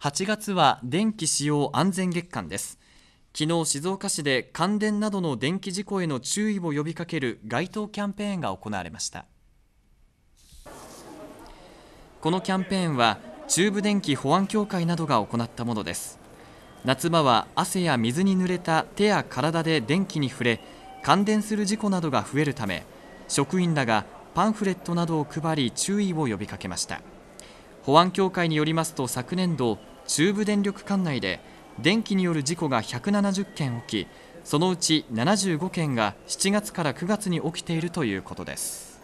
8月は電気使用安全月間です昨日静岡市で感電などの電気事故への注意を呼びかける街頭キャンペーンが行われましたこのキャンペーンは中部電気保安協会などが行ったものです夏場は汗や水に濡れた手や体で電気に触れ感電する事故などが増えるため職員らがパンフレットなどを配り注意を呼びかけました保安協会によりますと昨年度中部電力管内で電気による事故が170件起きそのうち75件が7月から9月に起きているということです